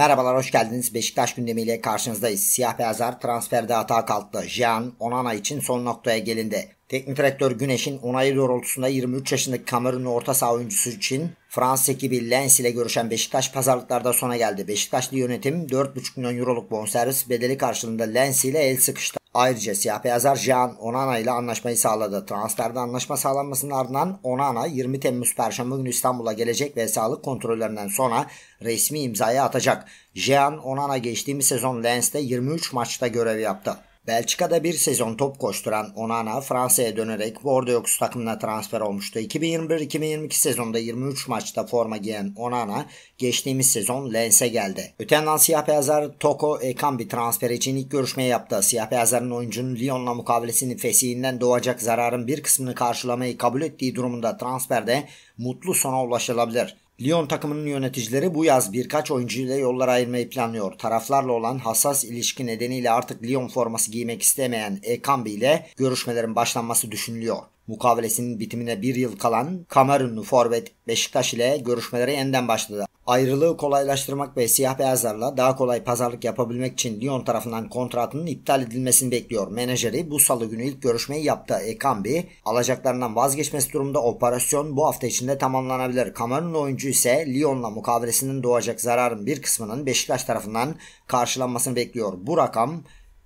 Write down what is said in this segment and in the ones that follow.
Merhabalar, hoş geldiniz. Beşiktaş gündemiyle karşınızdayız. Siyah beyazlar transferde hata kalktı. Jean, Onana için son noktaya gelindi. Teknik direktör Güneş'in onayı doğrultusunda 23 yaşındaki Kamerunlu orta saha oyuncusu için Fransız ekibi Lens ile görüşen Beşiktaş pazarlıklarda sona geldi. Beşiktaşlı yönetim 4,5 milyon euroluk bonservis bedeli karşılığında Lens ile el sıkıştı. Ayrıca siyah beyazlar Jean Onana ile anlaşmayı sağladı. Transferde anlaşma sağlanmasının ardından Onana 20 Temmuz Perşembe günü İstanbul'a gelecek ve sağlık kontrollerinden sonra resmi imzayı atacak. Jean Onana geçtiğimiz sezon Lens'te 23 maçta görev yaptı. Belçika'da bir sezon top koşturan Onana Fransa'ya dönerek Bordeaux takımına transfer olmuştu. 2021-2022 sezonunda 23 maçta forma giyen Onana geçtiğimiz sezon Lens'e geldi. Öte yandan siyah beyazlar Toko Ekambi transfer için ilk görüşmeye yaptı. Siyah beyazların oyuncunun Lyon'la mukavelesinin fesihinden doğacak zararın bir kısmını karşılamayı kabul ettiği durumunda transferde mutlu sona ulaşılabilir. Lyon takımının yöneticileri bu yaz birkaç oyuncuyla yollar ayırmayı planlıyor. Taraflarla olan hassas ilişki nedeniyle artık Lyon forması giymek istemeyen Ekambi ile görüşmelerin başlanması düşünülüyor. Mukavelesinin bitimine bir yıl kalan Kamerunlu forvet Beşiktaş ile görüşmelere yeniden başladı. Ayrılığı kolaylaştırmak ve siyah beyazlarla daha kolay pazarlık yapabilmek için Lyon tarafından kontratının iptal edilmesini bekliyor. Menajeri bu salı günü ilk görüşmeyi yaptı. Ekambi alacaklarından vazgeçmesi durumda operasyon bu hafta içinde tamamlanabilir. Kamerun oyuncu ise Lyon'la mukavelesinin doğacak zararın bir kısmının Beşiktaş tarafından karşılanmasını bekliyor. Bu rakam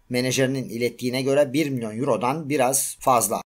menajerinin ilettiğine göre 1 milyon eurodan biraz fazla.